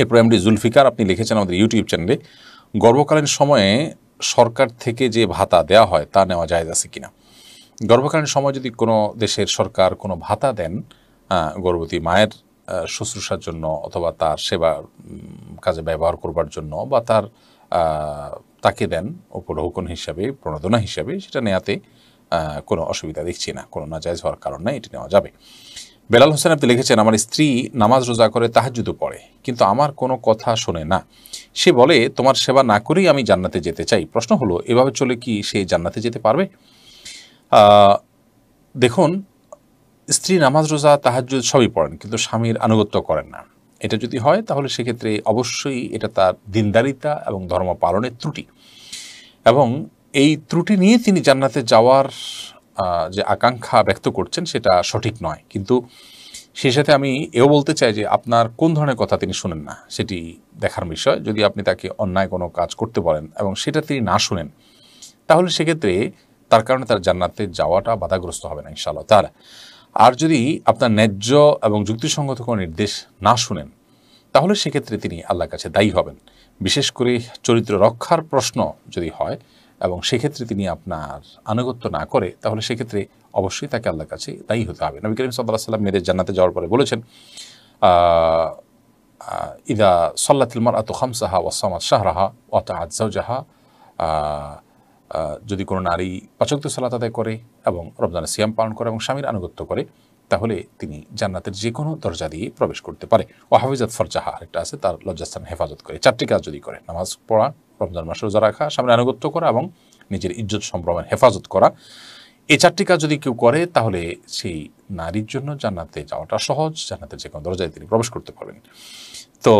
এরপরে এমডি জুলফিকার আপনি লিখেছেন আমাদের ইউটিউব চ্যানেলে গর্ভকালীন সময়ে সরকার থেকে যে ভাতা দেয়া হয় তা নেওয়া যায় আছে কিনা গর্ভকালীন সময় যদি কোনো দেশের সরকার কোনো ভাতা দেন গর্ভবতী মায়ের শুশ্রূষার জন্য অথবা তার সেবা কাজে ব্যবহার করবার জন্য বা তার তাকে দেন উপলহকন হিসাবে প্রণোদনা হিসাবে সেটা নেয়াতে কোনো অসুবিধা দেখছি না কোনো নাজায়জ হওয়ার কারণ নাই এটি নেওয়া যাবে বেলাল হোসেন আপনি লিখেছেন আমার স্ত্রী নামাজ রোজা করে তাহাজুদও পড়ে কিন্তু আমার কোনো কথা শোনে না সে বলে তোমার সেবা না করেই আমি জান্নাতে যেতে চাই প্রশ্ন হলো এভাবে চলে কি সে জান্নাতে যেতে পারবে দেখুন স্ত্রী নামাজ রোজা তাহাজুদ সবই পড়েন কিন্তু স্বামীর আনুগত্য করেন না এটা যদি হয় তাহলে সেক্ষেত্রে অবশ্যই এটা তার দিনদারিতা এবং ধর্ম পালনের ত্রুটি এবং এই ত্রুটি নিয়ে তিনি জান্নাতে যাওয়ার যে আকাঙ্ক্ষা ব্যক্ত করছেন সেটা সঠিক নয় কিন্তু সেই সাথে আমি এও বলতে চাই যে আপনার কোন ধরনের কথা তিনি শুনেন না সেটি দেখার বিষয় যদি আপনি তাকে অন্যায় কোনো কাজ করতে বলেন এবং সেটা তিনি না শুনেন তাহলে সেক্ষেত্রে তার কারণে তার জান্নাতে যাওয়াটা বাধাগ্রস্ত হবে না ইনশাআল্লাহ তার আর যদি আপনার ন্যায্য এবং যুক্তিসঙ্গত কোনো নির্দেশ না শুনেন তাহলে সেক্ষেত্রে তিনি আল্লাহর কাছে দায়ী হবেন বিশেষ করে চরিত্র রক্ষার প্রশ্ন যদি হয় এবং সেক্ষেত্রে তিনি আপনার আনুগত্য না করে তাহলে সেক্ষেত্রে অবশ্যই তাকে আল্লাহর কাছে তাই হতে হবে নবী করিম সাল্লাহ সাল্লাম মেয়েদের জান্নাতে যাওয়ার পরে বলেছেন ইদা সল্লাতিল মার আত খামসাহা ওয়াসামাদ শাহরাহা ওয়াত আজাহা যদি কোনো নারী পাচক্ত সাল্লাহ আদায় করে এবং রমজানের সিয়াম পালন করে এবং স্বামীর আনুগত্য করে তাহলে তিনি জান্নাতের যে কোনো দরজা দিয়ে প্রবেশ করতে পারে ও হাফিজাত ফরজাহা আরেকটা আছে তার লজ্জাস্থান হেফাজত করে চারটি কাজ যদি করে নামাজ পড়া রমজান মাসে রোজা রাখা সামনে আনুগত্য করা এবং নিজের ইজ্জত সম্ভ্রমের হেফাজত করা এই চারটি কাজ যদি কেউ করে তাহলে সেই নারীর জন্য জান্নাতে যাওয়াটা সহজ জান্নাতের যে কোনো দরজায় তিনি প্রবেশ করতে পারবেন তো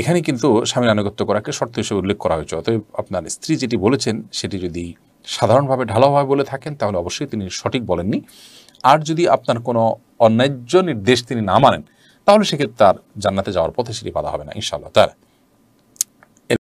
এখানে কিন্তু স্বামীর আনুগত্য করাকে শর্ত হিসেবে উল্লেখ করা হয়েছে অতএব আপনার স্ত্রী যেটি বলেছেন সেটি যদি সাধারণভাবে ঢালাওভাবে বলে থাকেন তাহলে অবশ্যই তিনি সঠিক বলেননি আর যদি আপনার কোনো অন্যায্য নির্দেশ তিনি না মানেন তাহলে সেক্ষেত্রে তার জান্নাতে যাওয়ার পথে সেটি বাধা হবে না ইনশাআল্লাহ তার